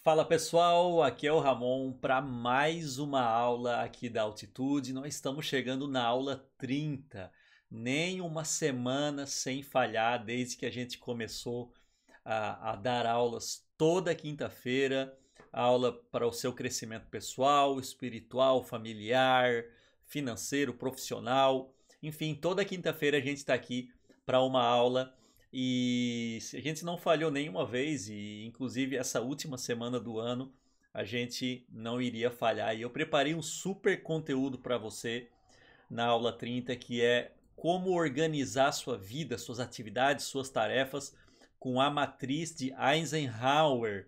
Fala pessoal, aqui é o Ramon para mais uma aula aqui da Altitude. Nós estamos chegando na aula 30, nem uma semana sem falhar desde que a gente começou a, a dar aulas toda quinta-feira aula para o seu crescimento pessoal, espiritual, familiar, financeiro, profissional. Enfim, toda quinta-feira a gente está aqui para uma aula e a gente não falhou nenhuma vez, e inclusive essa última semana do ano a gente não iria falhar. E eu preparei um super conteúdo para você na aula 30, que é como organizar sua vida, suas atividades, suas tarefas com a matriz de Eisenhower.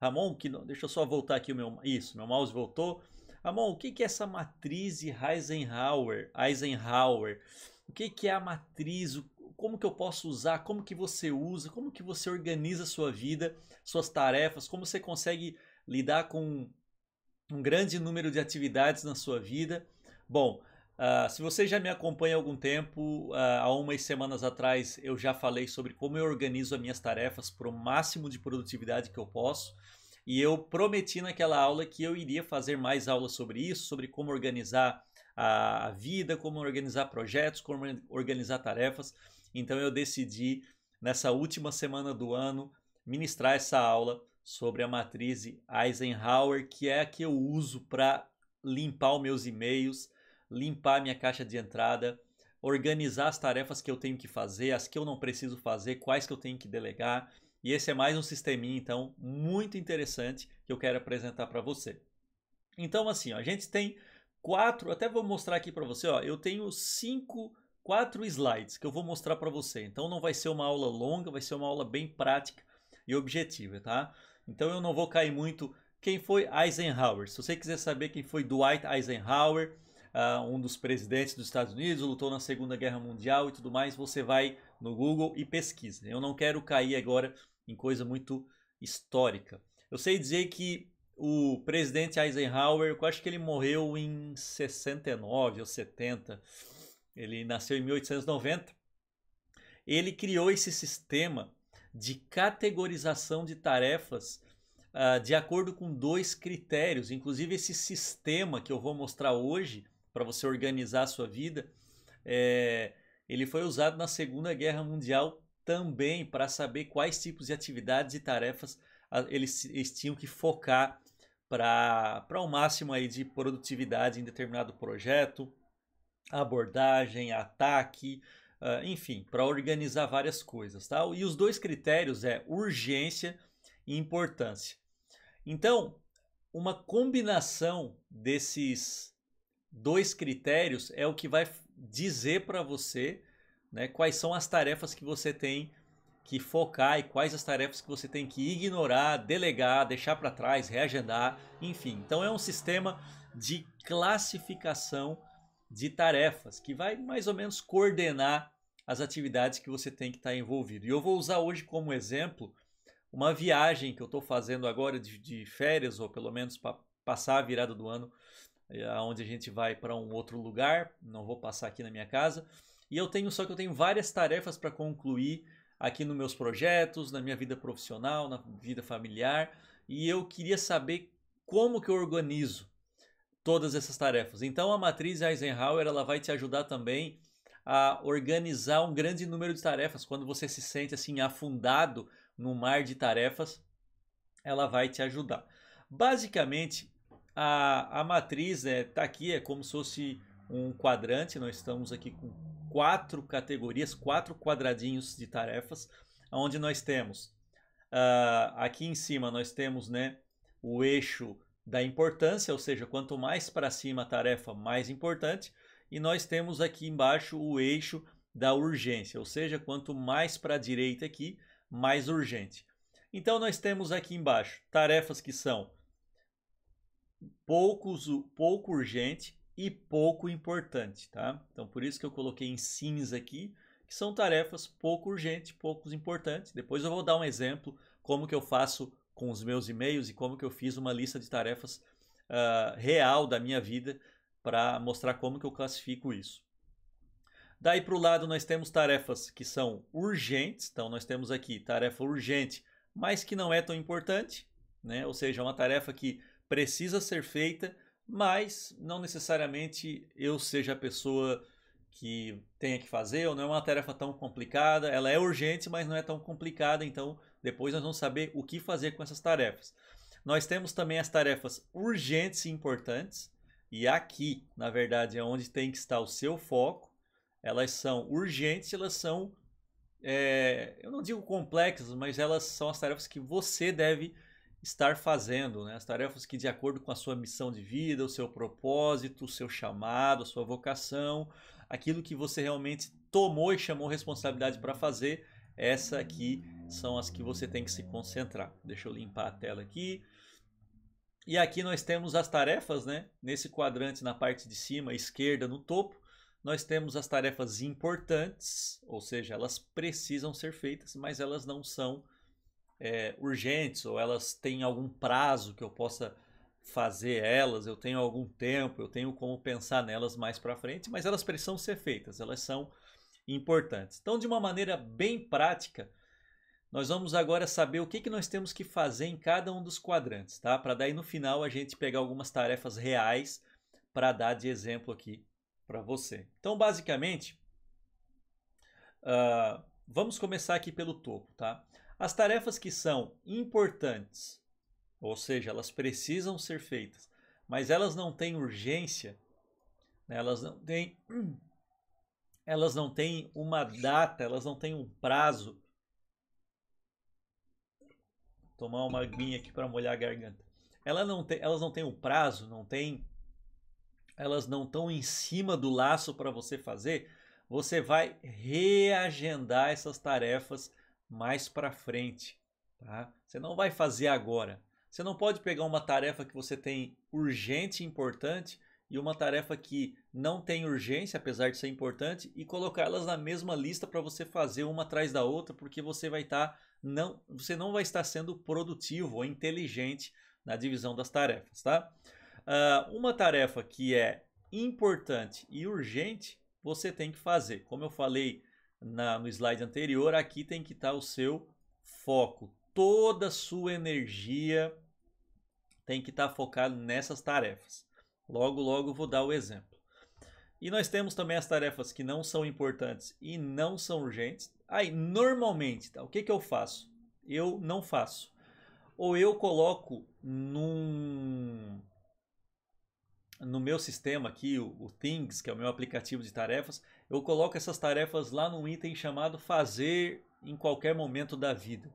Ramon, que não, deixa eu só voltar aqui o meu, isso, meu mouse voltou. Ramon, o que, é essa matriz de Eisenhower? Eisenhower. O que, é a matriz? como que eu posso usar, como que você usa, como que você organiza a sua vida, suas tarefas, como você consegue lidar com um grande número de atividades na sua vida. Bom, uh, se você já me acompanha há algum tempo, uh, há umas semanas atrás eu já falei sobre como eu organizo as minhas tarefas para o máximo de produtividade que eu posso. E eu prometi naquela aula que eu iria fazer mais aulas sobre isso, sobre como organizar a vida, como organizar projetos, como organizar tarefas. Então eu decidi, nessa última semana do ano, ministrar essa aula sobre a matriz Eisenhower, que é a que eu uso para limpar os meus e-mails, limpar minha caixa de entrada, organizar as tarefas que eu tenho que fazer, as que eu não preciso fazer, quais que eu tenho que delegar. E esse é mais um sisteminha, então, muito interessante que eu quero apresentar para você. Então, assim, ó, a gente tem quatro, até vou mostrar aqui para você, ó, eu tenho cinco quatro slides que eu vou mostrar para você. Então não vai ser uma aula longa, vai ser uma aula bem prática e objetiva, tá? Então eu não vou cair muito quem foi Eisenhower. Se você quiser saber quem foi Dwight Eisenhower, uh, um dos presidentes dos Estados Unidos, lutou na Segunda Guerra Mundial e tudo mais, você vai no Google e pesquisa. Eu não quero cair agora em coisa muito histórica. Eu sei dizer que o presidente Eisenhower, eu acho que ele morreu em 69 ou 70 ele nasceu em 1890, ele criou esse sistema de categorização de tarefas uh, de acordo com dois critérios. Inclusive, esse sistema que eu vou mostrar hoje para você organizar a sua vida, é, ele foi usado na Segunda Guerra Mundial também para saber quais tipos de atividades e tarefas ah, eles, eles tinham que focar para o um máximo aí de produtividade em determinado projeto, abordagem, ataque, uh, enfim, para organizar várias coisas, tá? E os dois critérios é urgência e importância. Então, uma combinação desses dois critérios é o que vai dizer para você né, quais são as tarefas que você tem que focar e quais as tarefas que você tem que ignorar, delegar, deixar para trás, reagendar, enfim. Então é um sistema de classificação de tarefas, que vai mais ou menos coordenar as atividades que você tem que estar tá envolvido. E eu vou usar hoje como exemplo uma viagem que eu estou fazendo agora de, de, férias, ou pelo menos para passar a virada do ano, eh, onde a gente vai para um outro lugar, não vou passar aqui na minha casa. E eu tenho só que eu tenho várias tarefas para concluir aqui nos meus projetos, na minha vida profissional, na vida familiar, e eu queria saber como que eu organizo todas essas tarefas. Então a matriz Eisenhower ela vai te ajudar também a organizar um grande número de tarefas. Quando você se sente assim afundado no mar de tarefas, ela vai te ajudar. Basicamente, a, a matriz está é, aqui, é como se fosse um quadrante. Nós estamos aqui com quatro categorias, quatro quadradinhos de tarefas, onde nós temos uh, aqui em cima nós temos né, o eixo da importância, ou seja, quanto mais para cima a tarefa, mais importante. E nós temos aqui embaixo o eixo da urgência, ou seja, quanto mais para a direita aqui, mais urgente. Então nós temos aqui embaixo tarefas que são poucos, pouco urgente e pouco importante, tá? Então por isso que eu coloquei em cinza aqui, que são tarefas pouco urgentes, poucos importantes. Depois eu vou dar um exemplo como que eu faço com os meus e-mails e como que eu fiz uma lista de tarefas uh, real da minha vida para mostrar como que eu classifico isso. Daí para o lado nós temos tarefas que são urgentes, então nós temos aqui tarefa urgente, mas que não é tão importante, né? ou seja, é uma tarefa que precisa ser feita, mas não necessariamente eu seja a pessoa que tenha que fazer, ou não é uma tarefa tão complicada, ela é urgente, mas não é tão complicada, então depois nós vamos saber o que fazer com essas tarefas. Nós temos também as tarefas urgentes e importantes, e aqui, na verdade, é onde tem que estar o seu foco. Elas são urgentes, elas são, é, eu não digo complexas, mas elas são as tarefas que você deve estar fazendo, né? as tarefas que, de acordo com a sua missão de vida, o seu propósito, o seu chamado, a sua vocação, aquilo que você realmente tomou e chamou responsabilidade para fazer, essa aqui são as que você tem que se concentrar. Deixa eu limpar a tela aqui. E aqui nós temos as tarefas, né? Nesse quadrante na parte de cima, esquerda, no topo, nós temos as tarefas importantes, ou seja, elas precisam ser feitas, mas elas não são é, urgentes ou elas têm algum prazo que eu possa fazer elas, eu tenho algum tempo, eu tenho como pensar nelas mais para frente, mas elas precisam ser feitas, elas são importantes. Então, de uma maneira bem prática, nós vamos agora saber o que, que nós temos que fazer em cada um dos quadrantes, tá? Para daí no final a gente pegar algumas tarefas reais para dar de exemplo aqui para você. Então, basicamente, uh, vamos começar aqui pelo topo, tá? As tarefas que são importantes, ou seja, elas precisam ser feitas, mas elas não têm urgência, né? elas não têm hum, elas não têm uma data, elas não têm um prazo. Vou tomar uma aguinha aqui para molhar a garganta. Ela não tem, elas não têm um prazo, não tem, elas não estão em cima do laço para você fazer. Você vai reagendar essas tarefas mais para frente, tá? Você não vai fazer agora. Você não pode pegar uma tarefa que você tem urgente e importante e uma tarefa que não tem urgência, apesar de ser importante, e colocá-las na mesma lista para você fazer uma atrás da outra, porque você vai estar tá não, você não vai estar sendo produtivo ou inteligente na divisão das tarefas, tá? Uh, uma tarefa que é importante e urgente você tem que fazer. Como eu falei na, no slide anterior, aqui tem que estar tá o seu foco, toda a sua energia tem que estar tá focado nessas tarefas. Logo, logo vou dar o exemplo. E nós temos também as tarefas que não são importantes e não são urgentes. Aí, normalmente, tá? o que, que eu faço? Eu não faço. Ou eu coloco num, no meu sistema aqui, o, o Things, que é o meu aplicativo de tarefas, eu coloco essas tarefas lá num item chamado fazer em qualquer momento da vida.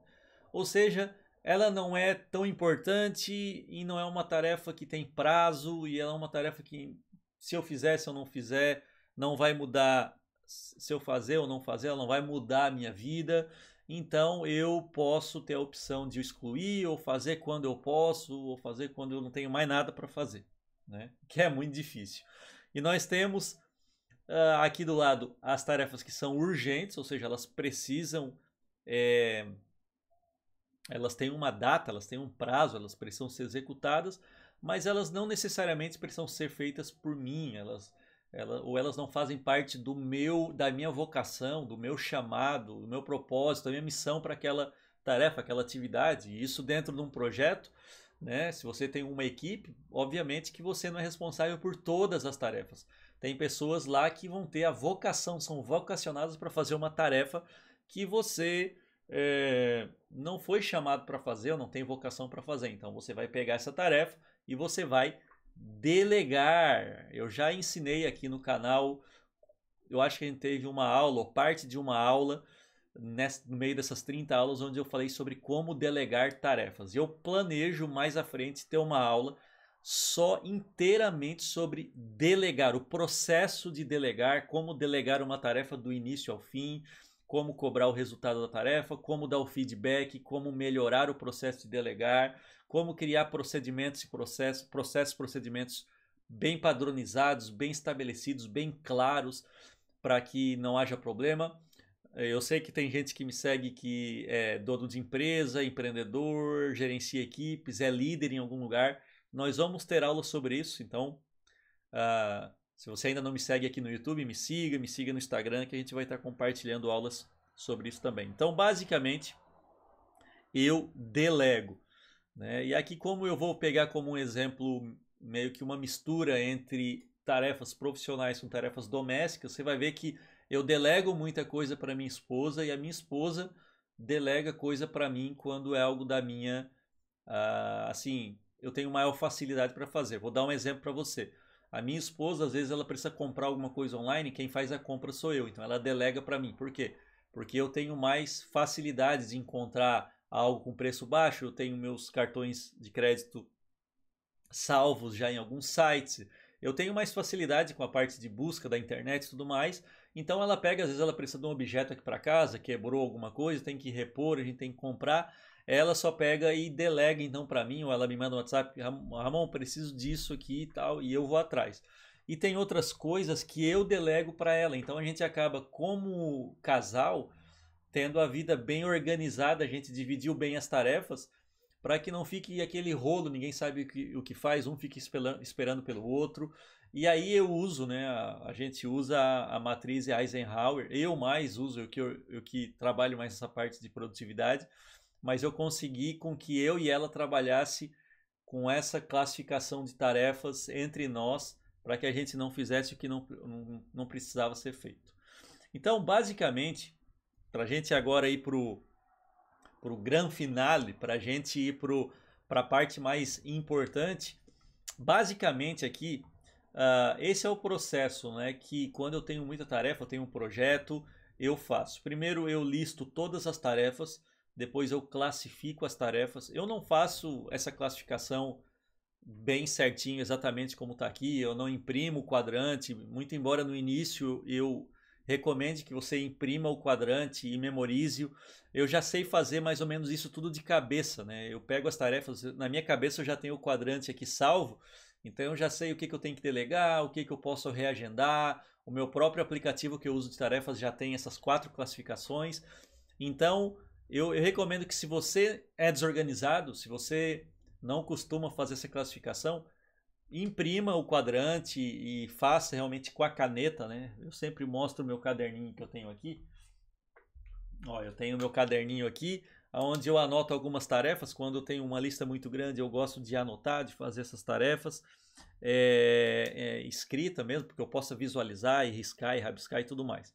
Ou seja, ela não é tão importante e não é uma tarefa que tem prazo e ela é uma tarefa que se eu fizer, se eu não fizer, não vai mudar se eu fazer ou não fazer, ela não vai mudar a minha vida. Então eu posso ter a opção de excluir ou fazer quando eu posso ou fazer quando eu não tenho mais nada para fazer, né? Que é muito difícil. E nós temos uh, aqui do lado as tarefas que são urgentes, ou seja, elas precisam é, elas têm uma data, elas têm um prazo, elas precisam ser executadas, mas elas não necessariamente precisam ser feitas por mim, elas, ou elas não fazem parte do meu, da minha vocação, do meu chamado, do meu propósito, da minha missão para aquela tarefa, aquela atividade. E isso dentro de um projeto, né? Se você tem uma equipe, obviamente que você não é responsável por todas as tarefas. Tem pessoas lá que vão ter a vocação, são vocacionadas para fazer uma tarefa que você é, não foi chamado para fazer ou não tem vocação para fazer. Então você vai pegar essa tarefa e você vai delegar. Eu já ensinei aqui no canal, eu acho que a gente teve uma aula, ou parte de uma aula, nesse, no meio dessas 30 aulas, onde eu falei sobre como delegar tarefas. eu planejo mais à frente ter uma aula só inteiramente sobre delegar, o processo de delegar, como delegar uma tarefa do início ao fim, como cobrar o resultado da tarefa, como dar o feedback, como melhorar o processo de delegar, como criar procedimentos e processos, processos e procedimentos bem padronizados, bem estabelecidos, bem claros, para que não haja problema. Eh, eu sei que tem gente que me segue que é dono de empresa, empreendedor, gerencia equipes, é líder em algum lugar. Nós vamos ter aula sobre isso, então uh, se você ainda não me segue aqui no YouTube, me siga, me siga no Instagram, que a gente vai estar compartilhando aulas sobre isso também. Então, basicamente, eu delego. Né? E aqui, como eu vou pegar como um exemplo, meio que uma mistura entre tarefas profissionais com tarefas domésticas, você vai ver que eu delego muita coisa para minha esposa e a minha esposa delega coisa para mim quando é algo da minha. Uh, assim, eu tenho maior facilidade para fazer. Vou dar um exemplo para você. A minha esposa, às vezes, ela precisa comprar alguma coisa online, quem faz a compra sou eu, então ela delega para mim. Por quê? Porque eu tenho mais facilidades de encontrar algo com preço baixo, eu tenho meus cartões de crédito salvos já em alguns sites, eu tenho mais facilidade com a parte de busca da internet e tudo mais, então ela pega, às vezes ela precisa de um objeto aqui para casa, quebrou alguma coisa, tem que repor, a gente tem que comprar. Ela só pega e delega então para mim, ou ela me manda um WhatsApp, Ramon, preciso disso aqui e tal, e eu vou atrás. E tem outras coisas que eu delego para ela. Então a gente acaba como casal tendo a vida bem organizada, a gente dividiu bem as tarefas para que não fique aquele rolo, ninguém sabe o que, faz, um fica esperando pelo outro. E aí eu uso, né? A, a gente usa a, a, matriz Eisenhower. Eu mais uso, eu que, eu, eu que trabalho mais essa parte de produtividade, mas eu consegui com que eu e ela trabalhasse com essa classificação de tarefas entre nós para que a gente não fizesse o que não, não, não precisava ser feito. Então, basicamente, para a gente agora ir para o grande finale, para a gente ir para a parte mais importante, basicamente aqui Uh, esse é o processo, né? Que quando eu tenho muita tarefa, eu tenho um projeto, eu faço. Primeiro eu listo todas as tarefas, depois eu classifico as tarefas. Eu não faço essa classificação bem certinho, exatamente como está aqui. Eu não imprimo o quadrante, muito embora no início eu recomende que você imprima o quadrante e memorize. -o. Eu já sei fazer mais ou menos isso tudo de cabeça, né? Eu pego as tarefas, na minha cabeça eu já tenho o quadrante aqui salvo então eu já sei o que, que eu tenho que delegar, o que, que eu posso reagendar. O meu próprio aplicativo que eu uso de tarefas já tem essas quatro classificações. Então eu, eu recomendo que se você é desorganizado, se você não costuma fazer essa classificação, imprima o quadrante e faça realmente com a caneta, né? Eu sempre mostro o meu caderninho que eu tenho aqui. Ó, eu tenho o meu caderninho aqui onde eu anoto algumas tarefas. Quando eu tenho uma lista muito grande, eu gosto de anotar, de fazer essas tarefas é, é, escrita mesmo, porque eu possa visualizar e riscar e rabiscar e tudo mais.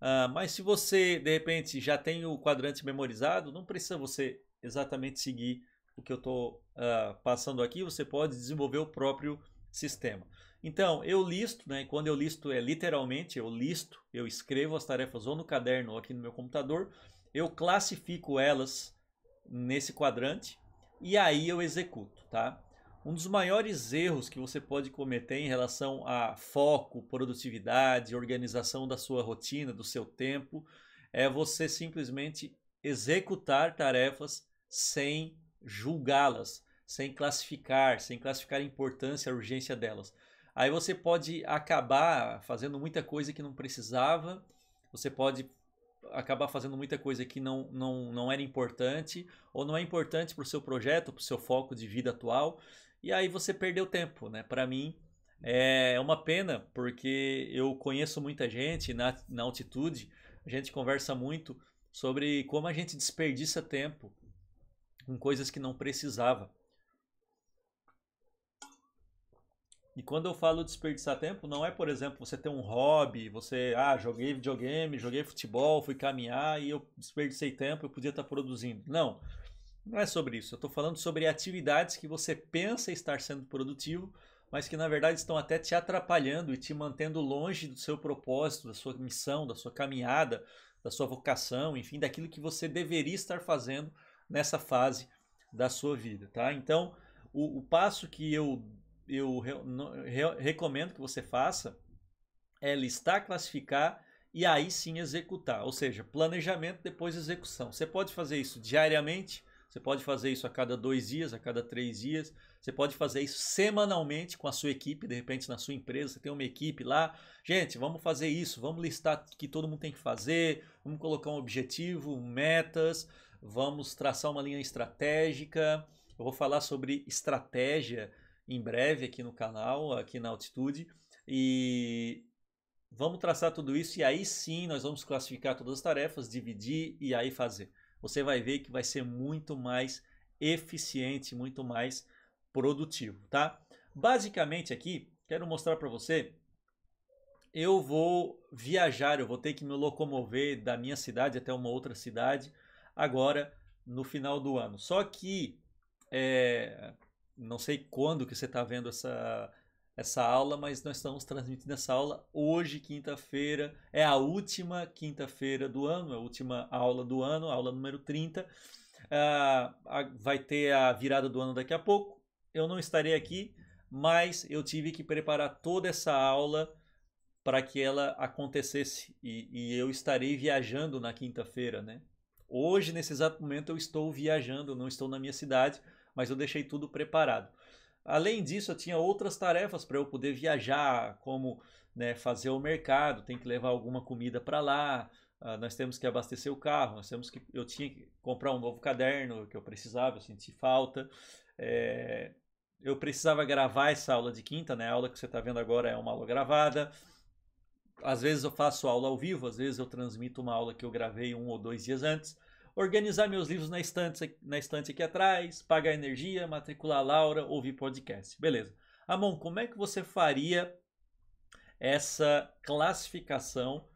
Ah, mas se você, de repente, já tem o quadrante memorizado, não precisa você exatamente seguir o que eu estou ah, passando aqui, você pode desenvolver o próprio sistema. Então, eu listo, né? Quando eu listo é literalmente, eu listo, eu escrevo as tarefas ou no caderno ou aqui no meu computador, eu classifico elas nesse quadrante e aí eu executo, tá? Um dos maiores erros que você pode cometer em relação a foco, produtividade, organização da sua rotina, do seu tempo, é você simplesmente executar tarefas sem julgá-las, sem classificar, sem classificar a importância, a urgência delas. Aí você pode acabar fazendo muita coisa que não precisava, você pode acabar fazendo muita coisa que não, não, não era importante ou não é importante para o seu projeto, para o seu foco de vida atual. E aí você perdeu tempo, né? Para mim é uma pena porque eu conheço muita gente na, na altitude, a gente conversa muito sobre como a gente desperdiça tempo com coisas que não precisava. E quando eu falo desperdiçar tempo, não é, por exemplo, você ter um hobby, você, ah, joguei videogame, joguei futebol, fui caminhar e eu desperdicei tempo, eu podia estar produzindo. Não, não é sobre isso. Eu estou falando sobre atividades que você pensa estar sendo produtivo, mas que na verdade estão até te atrapalhando e te mantendo longe do seu propósito, da sua missão, da sua caminhada, da sua vocação, enfim, daquilo que você deveria estar fazendo nessa fase da sua vida, tá? Então, o, o passo que eu eu re, re, recomendo que você faça é listar, classificar e aí sim executar. Ou seja, planejamento depois execução. Você pode fazer isso diariamente, você pode fazer isso a cada dois dias, a cada três dias, você pode fazer isso semanalmente com a sua equipe, de repente na sua empresa, você tem uma equipe lá. Gente, vamos fazer isso, vamos listar o que todo mundo tem que fazer, vamos colocar um objetivo, metas, vamos traçar uma linha estratégica. Eu vou falar sobre estratégia em breve aqui no canal, aqui na Altitude. E vamos traçar tudo isso e aí sim nós vamos classificar todas as tarefas, dividir e aí fazer. Você vai ver que vai ser muito mais eficiente, muito mais produtivo, tá? Basicamente aqui, quero mostrar para você, eu vou viajar, eu vou ter que me locomover da minha cidade até uma outra cidade agora no final do ano. Só que é, não sei quando que você está vendo essa, essa aula, mas nós estamos transmitindo essa aula hoje, quinta-feira. É a última quinta-feira do ano, a última aula do ano, aula número 30. Ah, vai ter a virada do ano daqui a pouco. Eu não estarei aqui, mas eu tive que preparar toda essa aula para que ela acontecesse e, e eu estarei viajando na quinta-feira, né? Hoje, nesse exato momento, eu estou viajando, não estou na minha cidade, mas eu deixei tudo preparado. Além disso, eu tinha outras tarefas para eu poder viajar, como né, fazer o mercado, tem que levar alguma comida para lá, uh, nós temos que abastecer o carro, nós temos que, eu tinha que comprar um novo caderno que eu precisava, eu senti falta. É, eu precisava gravar essa aula de quinta, né? A aula que você está vendo agora é uma aula gravada. Às vezes eu faço aula ao vivo, às vezes eu transmito uma aula que eu gravei um ou dois dias antes organizar meus livros na estante, na estante aqui atrás, pagar energia, matricular a Laura, ouvir podcast. Beleza. Amon, como é que você faria essa classificação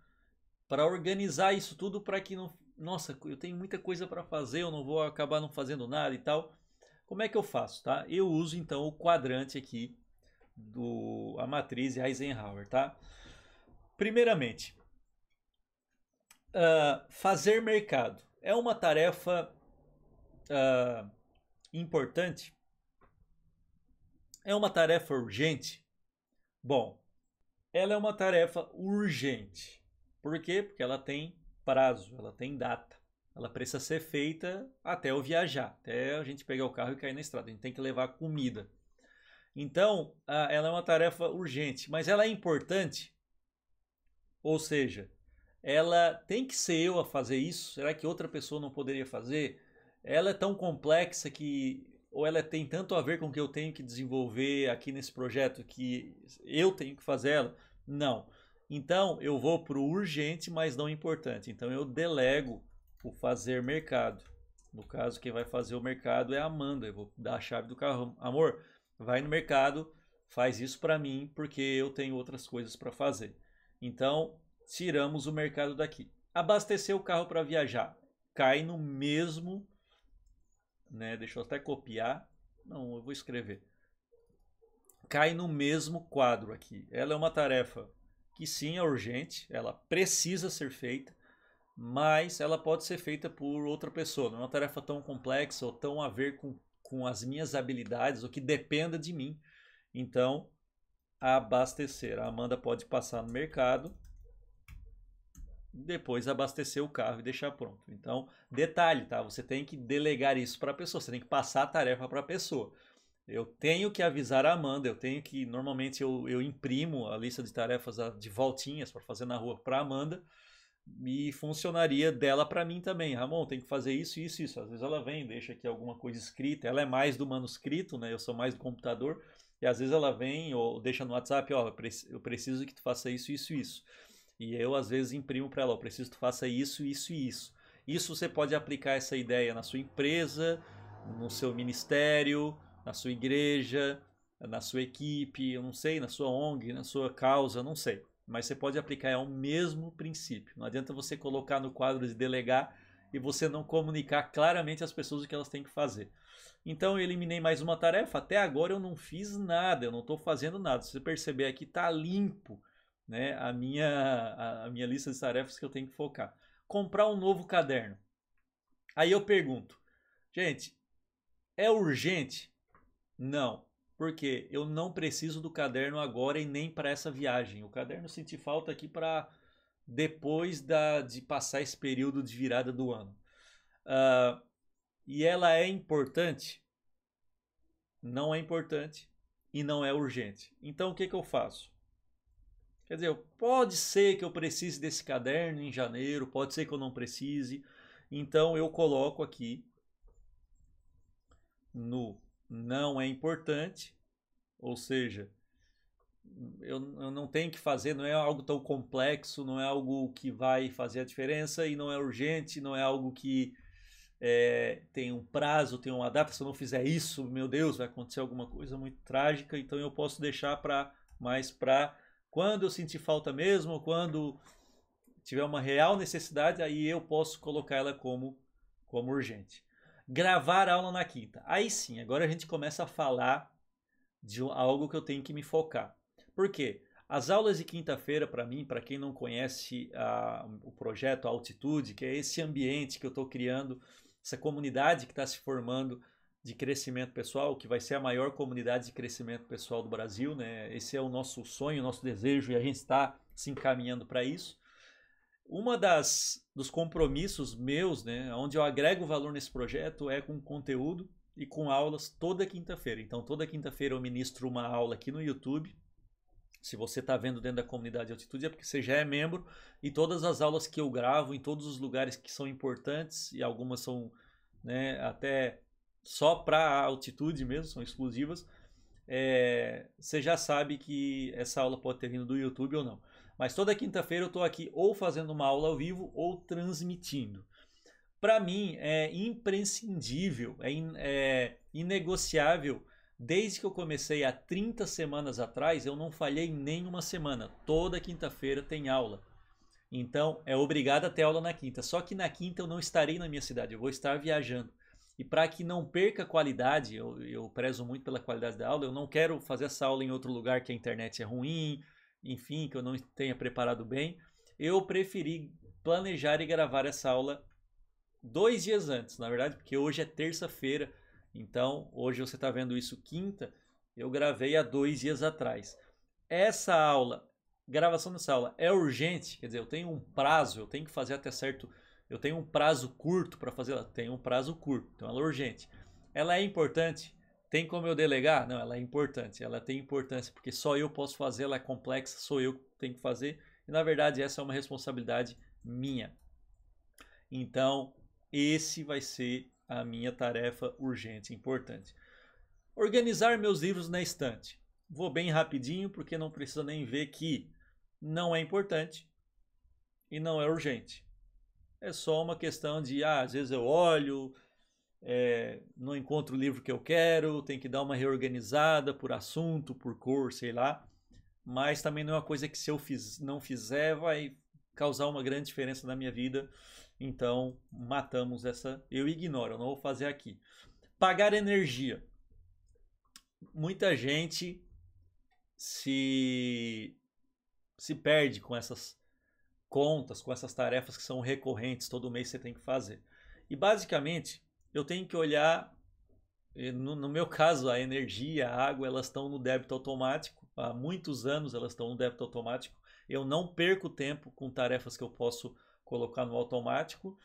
para organizar isso tudo para que não. Nossa, eu tenho muita coisa para fazer, eu não vou acabar não fazendo nada e tal. Como é que eu faço, tá? Eu uso então o quadrante aqui do a matriz Eisenhower, tá? Primeiramente, uh, fazer mercado é uma tarefa uh, importante? É uma tarefa urgente? Bom, ela é uma tarefa urgente. Por quê? Porque ela tem prazo, ela tem data. Ela precisa ser feita até eu viajar, até a gente pegar o carro e cair na estrada. A gente tem que levar comida. Então, ah, ela é uma tarefa urgente, mas ela é importante? Ou seja, ela tem que ser eu a fazer isso? Será que outra pessoa não poderia fazer? Ela é tão complexa que ou ela tem tanto a ver com o que eu tenho que desenvolver aqui nesse projeto que eu tenho que fazer ela? Não. Então eu vou para o urgente, mas não importante. Então eu delego o fazer mercado. No caso, quem vai fazer o mercado é a Amanda. Eu vou dar a chave do carro. Amor, vai no mercado, faz isso para mim, porque eu tenho outras coisas para fazer. Então, tiramos o mercado daqui. Abastecer o carro para viajar cai no mesmo. Né, deixa eu até copiar. Não, eu vou escrever. Cai no mesmo quadro aqui. Ela é uma tarefa que sim é urgente, ela precisa ser feita, mas ela pode ser feita por outra pessoa. Não é uma tarefa tão complexa ou tão a ver com, com as minhas habilidades, o que dependa de mim. Então, abastecer. A Amanda pode passar no mercado depois abastecer o carro e deixar pronto. Então, detalhe, tá? Você tem que delegar isso para a pessoa, você tem que passar a tarefa para a pessoa. Eu tenho que avisar a Amanda, eu tenho que, normalmente eu, eu imprimo a lista de tarefas de voltinhas para fazer na rua para a Amanda e funcionaria dela para mim também. Ramon, tem que fazer isso, isso, isso. Às vezes ela vem, deixa aqui alguma coisa escrita, ela é mais do manuscrito, né? Eu sou mais do computador. E às vezes ela vem ou deixa no WhatsApp, ó, eu preciso que tu faça isso, isso, isso. E eu, às vezes, imprimo para ela: eu preciso que tu faça isso, isso e isso. Isso você pode aplicar essa ideia na sua empresa, no seu ministério, na sua igreja, na sua equipe, eu não sei, na sua ONG, na sua causa, não sei. Mas você pode aplicar, é o mesmo princípio. Não adianta você colocar no quadro de delegar e você não comunicar claramente às pessoas o que elas têm que fazer. Então eu eliminei mais uma tarefa. Até agora eu não fiz nada, eu não estou fazendo nada. Se você perceber aqui, está limpo né, a, minha, a minha lista de tarefas que eu tenho que focar. Comprar um novo caderno. Aí eu pergunto, gente, é urgente? Não, porque eu não preciso do caderno agora e nem para essa viagem. O caderno senti falta aqui para depois da, de passar esse período de virada do ano. Uh, e ela é importante? Não é importante e não é urgente. Então o que, que eu faço? Quer dizer, pode ser que eu precise desse caderno em janeiro, pode ser que eu não precise. Então eu coloco aqui no não é importante, ou seja, eu, eu, não tenho que fazer, não é algo tão complexo, não é algo que vai fazer a diferença e não é urgente, não é algo que é, tem um prazo, tem uma data. Se eu não fizer isso, meu Deus, vai acontecer alguma coisa muito trágica. Então eu posso deixar para mais para quando eu sentir falta mesmo, quando tiver uma real necessidade, aí eu posso colocar ela como, como urgente. Gravar aula na quinta. Aí sim, agora a gente começa a falar de algo que eu tenho que me focar. Por quê? As aulas de quinta-feira, para mim, para quem não conhece a, o projeto Altitude, que é esse ambiente que eu estou criando, essa comunidade que está se formando de crescimento pessoal, que vai ser a maior comunidade de crescimento pessoal do Brasil, né? Esse é o nosso sonho, o nosso desejo e a gente está se encaminhando para isso. Uma das dos compromissos meus, né, onde eu agrego valor nesse projeto é com conteúdo e com aulas toda quinta-feira. Então toda quinta-feira eu ministro uma aula aqui no YouTube. Se você está vendo dentro da comunidade Altitude é porque você já é membro e todas as aulas que eu gravo em todos os lugares que são importantes e algumas são né, até só para altitude mesmo, são exclusivas, é, você já sabe que essa aula pode ter vindo do YouTube ou não. Mas toda quinta-feira eu estou aqui ou fazendo uma aula ao vivo ou transmitindo. Para mim é imprescindível, é, in, é inegociável. Desde que eu comecei há 30 semanas atrás, eu não falhei nenhuma semana. Toda quinta-feira tem aula. Então é obrigado a ter aula na quinta. Só que na quinta eu não estarei na minha cidade, eu vou estar viajando. E para que não perca qualidade, eu, eu prezo muito pela qualidade da aula, eu não quero fazer essa aula em outro lugar que a internet é ruim, enfim, que eu não tenha preparado bem. Eu preferi planejar e gravar essa aula dois dias antes, na verdade, porque hoje é terça-feira, então hoje você está vendo isso quinta, eu gravei há dois dias atrás. Essa aula, gravação dessa aula é urgente, quer dizer, eu tenho um prazo, eu tenho que fazer até certo eu tenho um prazo curto para fazer, tem um prazo curto, então ela é urgente. Ela é importante? Tem como eu delegar? Não, ela é importante, ela tem importância, porque só eu posso fazer, ela é complexa, sou eu que tenho que fazer, e na verdade essa é uma responsabilidade minha. Então, esse vai ser a minha tarefa urgente e importante. Organizar meus livros na estante. Vou bem rapidinho, porque não precisa nem ver que não é importante e não é urgente. É só uma questão de, ah, às vezes eu olho, é, não encontro o livro que eu quero, tem que dar uma reorganizada por assunto, por cor, sei lá. Mas também não é uma coisa que se eu fiz, não fizer vai causar uma grande diferença na minha vida. Então, matamos essa. Eu ignoro, eu não vou fazer aqui. Pagar energia. Muita gente se se perde com essas contas, com essas tarefas que são recorrentes, todo mês você tem que fazer. E basicamente, eu tenho que olhar, no, no meu caso, a energia, a água, elas estão no débito automático, há muitos anos elas estão no débito automático. Eu não perco tempo com tarefas que eu posso colocar no automático.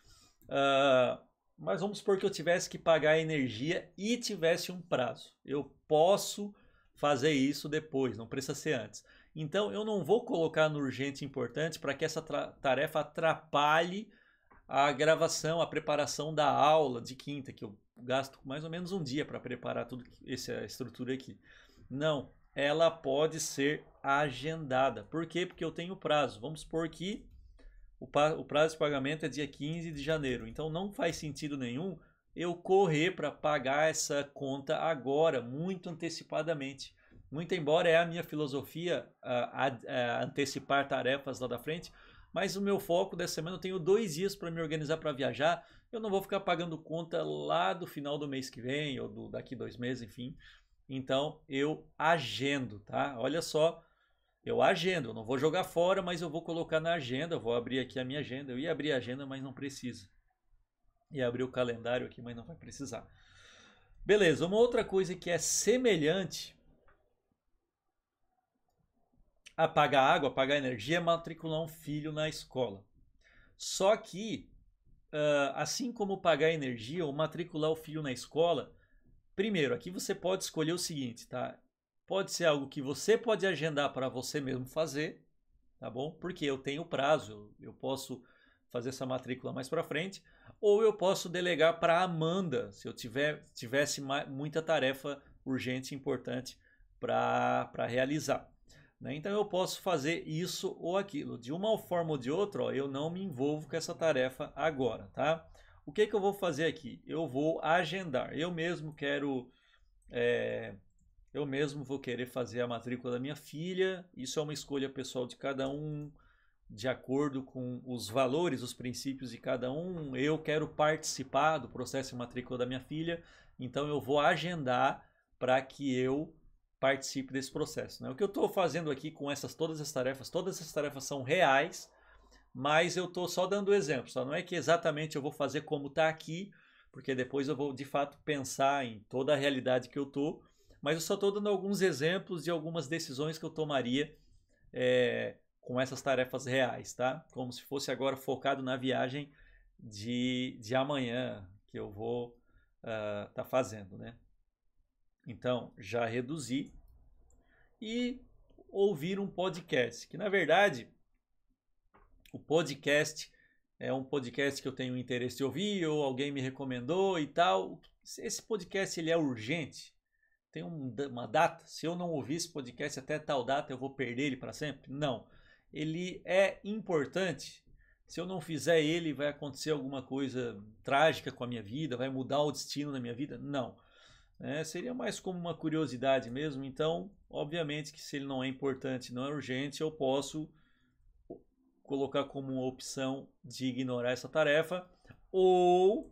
Uh, mas vamos supor que eu tivesse que pagar a energia e tivesse um prazo. Eu posso fazer isso depois, não precisa ser antes. Então eu não vou colocar no urgente importante para que essa tarefa atrapalhe a gravação, a preparação da aula de quinta, que eu gasto mais ou menos um dia para preparar tudo essa estrutura aqui. Não, ela pode ser agendada. Por quê? Porque eu tenho prazo. Vamos supor que o, o prazo de pagamento é dia 15 de janeiro. Então não faz sentido nenhum eu correr para pagar essa conta agora, muito antecipadamente. Muito embora é a minha filosofia ah, a, a é, antecipar tarefas lá da frente, mas o meu foco dessa semana eu tenho dois dias para me organizar para viajar. Eu não vou ficar pagando conta lá do final do mês que vem ou do, daqui dois meses, enfim. Então eu agendo, tá? Olha só, eu agendo, não vou jogar fora, mas eu vou colocar na agenda, eu vou abrir aqui a minha agenda. Eu ia abrir a agenda, mas não precisa. Ia abrir o calendário aqui, mas não vai precisar. Beleza, uma outra coisa que é semelhante apagar água, apagar energia, matricular um filho na escola. Só que, ah, assim como pagar energia ou matricular o filho na escola, primeiro, aqui você pode escolher o seguinte, tá? Pode ser algo que você pode agendar para você mesmo fazer, tá bom? Porque eu tenho prazo, eu posso fazer essa matrícula mais para frente, ou eu posso delegar para Amanda, se eu tiver tivesse muita tarefa urgente e importante para realizar. Né? Então eu posso fazer isso ou aquilo. De uma forma ou de outra, ó, eu não me envolvo com essa tarefa agora, tá? O que, que eu vou fazer aqui? Eu vou agendar. Eu mesmo quero... É, eu mesmo vou querer fazer a matrícula da minha filha. Isso é uma escolha pessoal de cada um de acordo com os valores, os princípios de cada um. Eu quero participar do processo de matrícula da minha filha, então eu vou agendar para que eu participe desse processo. Né? O que eu estou fazendo aqui com essas todas as tarefas, todas essas tarefas são reais, mas eu estou só dando exemplos. Tá? Não é que exatamente eu vou fazer como está aqui, porque depois eu vou de fato pensar em toda a realidade que eu estou, mas eu só estou dando alguns exemplos de algumas decisões que eu tomaria é, com essas tarefas reais, tá? Como se fosse agora focado na viagem de, de amanhã que eu vou estar uh, tá fazendo, né? Então, já reduzi. E ouvir um podcast, que na verdade o podcast é um podcast que eu tenho interesse de ouvir ou alguém me recomendou e tal. Esse podcast ele é urgente. Tem um, uma data. Se eu não ouvir esse podcast até tal data, eu vou perder ele para sempre? Não. Ele é importante. Se eu não fizer ele, vai acontecer alguma coisa trágica com a minha vida, vai mudar o destino da minha vida? Não. É, seria mais como uma curiosidade mesmo. Então, obviamente que se ele não é importante, não é urgente, eu posso colocar como opção de ignorar essa tarefa ou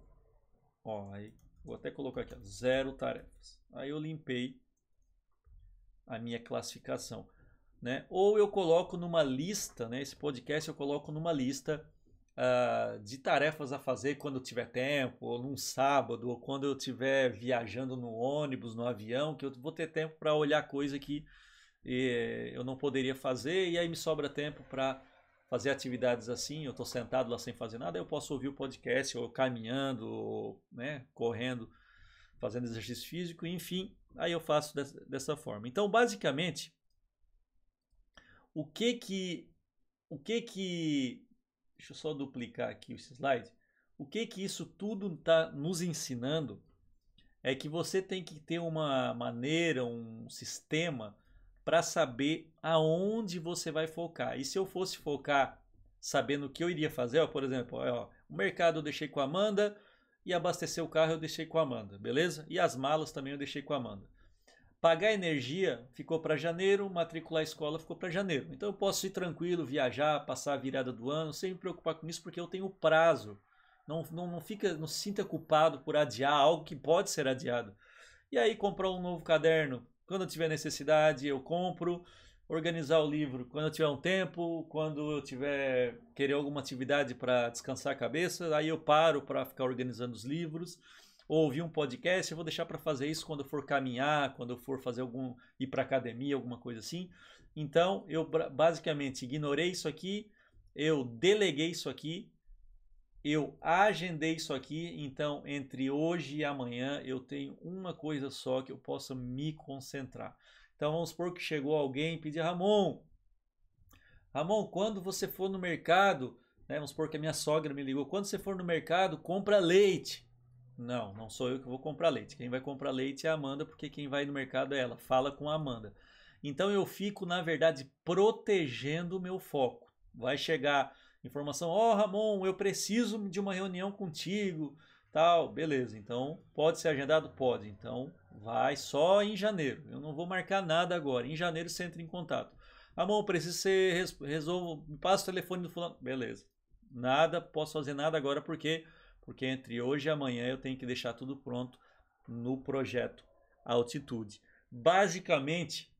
ó, aí, vou até colocar aqui ó, zero tarefas. Aí eu limpei a minha classificação, né? Ou eu coloco numa lista, né? Esse podcast eu coloco numa lista uh, de tarefas a fazer quando eu tiver tempo, ou num sábado, ou quando eu estiver viajando no ônibus, no avião, que eu vou ter tempo para olhar coisa que eh, eu não poderia fazer, e aí me sobra tempo para fazer atividades assim, eu estou sentado lá sem fazer nada, eu posso ouvir o podcast, ou caminhando, ou né, correndo, fazendo exercício físico, enfim, aí eu faço dessa forma. Então, basicamente, o que que o que que Deixa eu só duplicar aqui esse slide. O que que isso tudo está nos ensinando é que você tem que ter uma maneira, um sistema para saber aonde você vai focar. E se eu fosse focar sabendo o que eu iria fazer, ó, por exemplo, ó, o mercado eu deixei com a Amanda e abastecer o carro eu deixei com a Amanda, beleza? E as malas também eu deixei com a Amanda. Pagar energia ficou para janeiro, matricular a escola ficou para janeiro. Então eu posso ir tranquilo, viajar, passar a virada do ano, sem me preocupar com isso, porque eu tenho prazo. Não, não, não fica, não se sinta culpado por adiar algo que pode ser adiado. E aí comprar um novo caderno. Quando eu tiver necessidade, eu compro. Organizar o livro quando eu tiver um tempo, quando eu tiver querer alguma atividade para descansar a cabeça, aí eu paro para ficar organizando os livros ou ouvir um podcast, eu vou deixar para fazer isso quando eu for caminhar, quando eu for fazer algum ir para academia, alguma coisa assim. Então, eu basicamente ignorei isso aqui, eu deleguei isso aqui, eu agendei isso aqui, então entre hoje e amanhã eu tenho uma coisa só que eu possa me concentrar. Então vamos supor que chegou alguém e pediu, Ramon, Ramon, quando você for no mercado, né, vamos supor que a minha sogra me ligou, quando você for no mercado, compra leite. Não, não sou eu que vou comprar leite. Quem vai comprar leite é a Amanda, porque quem vai no mercado é ela. Fala com a Amanda. Então eu fico, na verdade, protegendo o meu foco. Vai chegar informação: Ó, oh, Ramon, eu preciso de uma reunião contigo. Tal, beleza. Então pode ser agendado? Pode. Então vai só em janeiro. Eu não vou marcar nada agora. Em janeiro você entra em contato. Ramon, preciso ser. Resolvo. Me passa o telefone do fulano. Beleza. Nada, posso fazer nada agora porque porque entre hoje e amanhã eu tenho que deixar tudo pronto no projeto Altitude. Basicamente,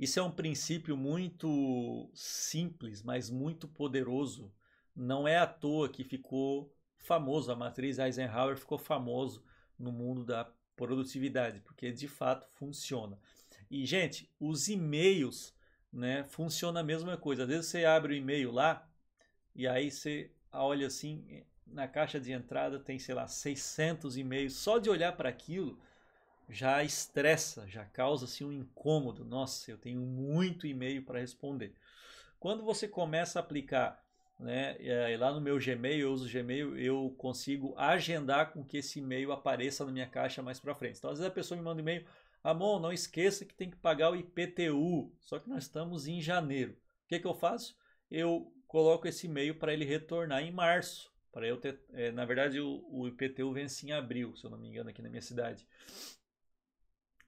isso é um princípio muito simples, mas muito poderoso. Não é à toa que ficou famoso, a matriz Eisenhower ficou famoso no mundo da produtividade, porque de fato funciona. E, gente, os e-mails, né, funciona a mesma coisa. Às vezes você abre o e-mail lá e aí você olha assim, na caixa de entrada tem, sei lá, 600 e-mails. Só de olhar para aquilo já estressa, já causa assim, um incômodo. Nossa, eu tenho muito e-mail para responder. Quando você começa a aplicar, né, eh, lá no meu Gmail, eu uso Gmail, eu consigo agendar com que esse e-mail apareça na minha caixa mais para frente. Então, às vezes a pessoa me manda um e-mail, Amon, não esqueça que tem que pagar o IPTU, só que nós estamos em janeiro. O que, que eu faço? Eu coloco esse e-mail para ele retornar em março. Para eu ter, é, na verdade, o, o IPTU vence em abril, se eu não me engano, aqui na minha cidade.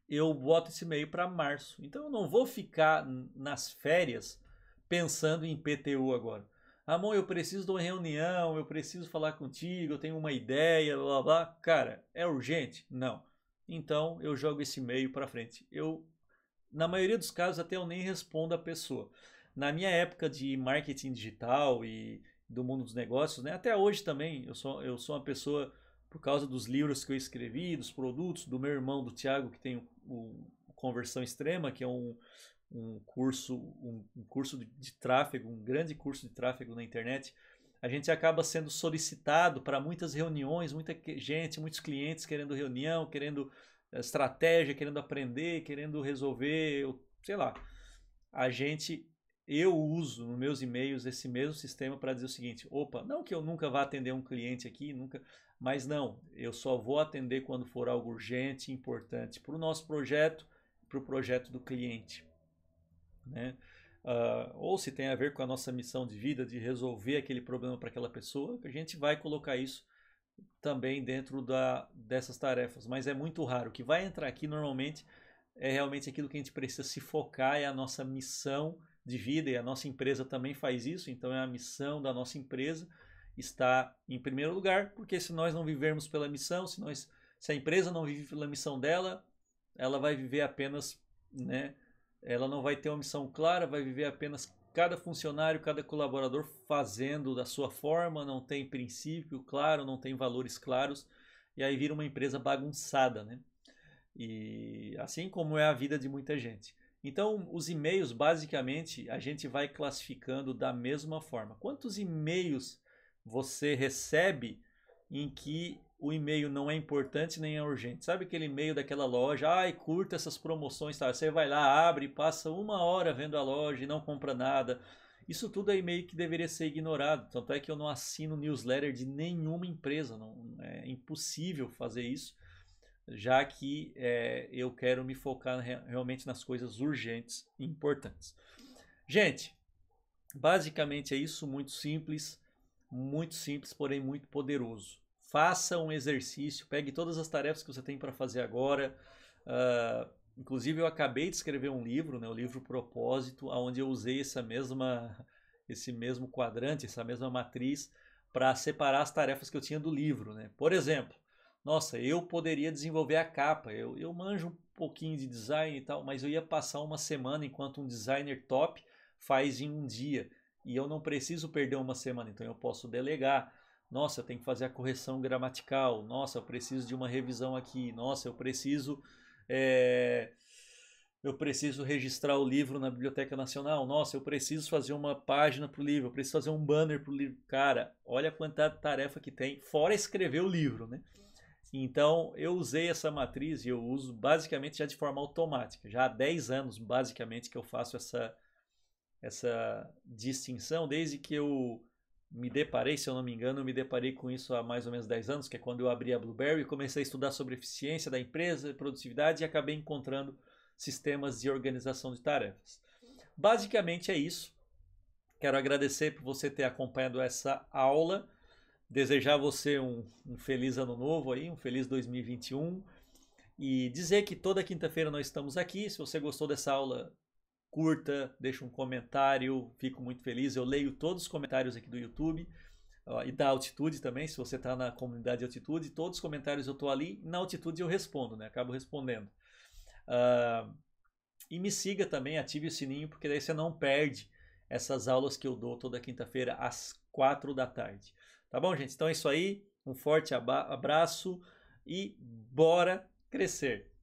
Eu boto esse e-mail para março. Então eu não vou ficar nas férias pensando em IPTU agora. Amor, eu preciso de uma reunião, eu preciso falar contigo, eu tenho uma ideia, blá blá. blá. Cara, é urgente? Não. Então eu jogo esse e-mail para frente. Eu, na maioria dos casos, até eu nem respondo a pessoa. Na minha época de marketing digital e do mundo dos negócios, né? Até hoje também, eu sou, eu sou uma pessoa, por causa dos livros que eu escrevi, dos produtos, do meu irmão, do Tiago, que tem o, o, Conversão Extrema, que é um, um curso, um, um curso de, de tráfego, um grande curso de tráfego na internet, a gente acaba sendo solicitado para muitas reuniões, muita gente, muitos clientes querendo reunião, querendo eh, estratégia, querendo aprender, querendo resolver, sei lá. A gente eu uso nos meus e-mails esse mesmo sistema para dizer o seguinte: opa, não que eu nunca vá atender um cliente aqui, nunca, mas não, eu só vou atender quando for algo urgente, importante para o nosso projeto, para o projeto do cliente, né? Uh, ou se tem a ver com a nossa missão de vida de resolver aquele problema para aquela pessoa, a gente vai colocar isso também dentro da, dessas tarefas, mas é muito raro. O que vai entrar aqui normalmente é realmente aquilo que a gente precisa se focar, é a nossa missão de vida e a nossa empresa também faz isso, então é a missão da nossa empresa está em primeiro lugar, porque se nós não vivermos pela missão, se nós se a empresa não vive pela missão dela, ela vai viver apenas, né? Ela não vai ter uma missão clara, vai viver apenas cada funcionário, cada colaborador fazendo da sua forma, não tem princípio claro, não tem valores claros, e aí vira uma empresa bagunçada, né? E assim como é a vida de muita gente. Então, os e-mails, basicamente, a gente vai classificando da mesma forma. Quantos e-mails você recebe em que o e-mail não é importante nem é urgente? Sabe aquele e-mail daquela loja? Ai, curta essas promoções, tá? Você vai lá, abre, passa uma hora vendo a loja e não compra nada. Isso tudo é e-mail que deveria ser ignorado. Tanto é que eu não assino newsletter de nenhuma empresa. Não, é impossível fazer isso já que é, eu quero me focar realmente nas coisas urgentes e importantes. Gente, basicamente é isso, muito simples, muito simples, porém muito poderoso. Faça um exercício, pegue todas as tarefas que você tem para fazer agora. Uh, inclusive, eu acabei de escrever um livro, né, o livro Propósito, onde eu usei essa mesma, esse mesmo quadrante, essa mesma matriz para separar as tarefas que eu tinha do livro. Né? Por exemplo, nossa, eu poderia desenvolver a capa, eu, eu manjo um pouquinho de design e tal, mas eu ia passar uma semana enquanto um designer top faz em um dia. E eu não preciso perder uma semana, então eu posso delegar. Nossa, eu tenho que fazer a correção gramatical. Nossa, eu preciso de uma revisão aqui. Nossa, eu preciso. É... Eu preciso registrar o livro na Biblioteca Nacional. Nossa, eu preciso fazer uma página para o livro. Eu preciso fazer um banner para o livro. Cara, olha quanta tarefa que tem. Fora escrever o livro, né? Então, eu usei essa matriz e eu uso basicamente já de forma automática. Já há 10 anos, basicamente, que eu faço essa, essa distinção, desde que eu me deparei, se eu não me engano, eu me deparei com isso há mais ou menos 10 anos, que é quando eu abri a Blueberry e comecei a estudar sobre eficiência da empresa, produtividade e acabei encontrando sistemas de organização de tarefas. Basicamente é isso. Quero agradecer por você ter acompanhado essa aula desejar você um, um feliz ano novo aí, um feliz 2021 e dizer que toda quinta-feira nós estamos aqui. Se você gostou dessa aula, curta, deixa um comentário, fico muito feliz. Eu leio todos os comentários aqui do YouTube e da altitude também. Se você está na comunidade de altitude, todos os comentários eu estou ali. Na altitude eu respondo, né? Acabo respondendo. Uh, e me siga também, ative o sininho, porque daí você não perde essas aulas que eu dou toda quinta-feira às quatro da tarde. Tá bom, gente? Então é isso aí. Um forte abraço e bora crescer!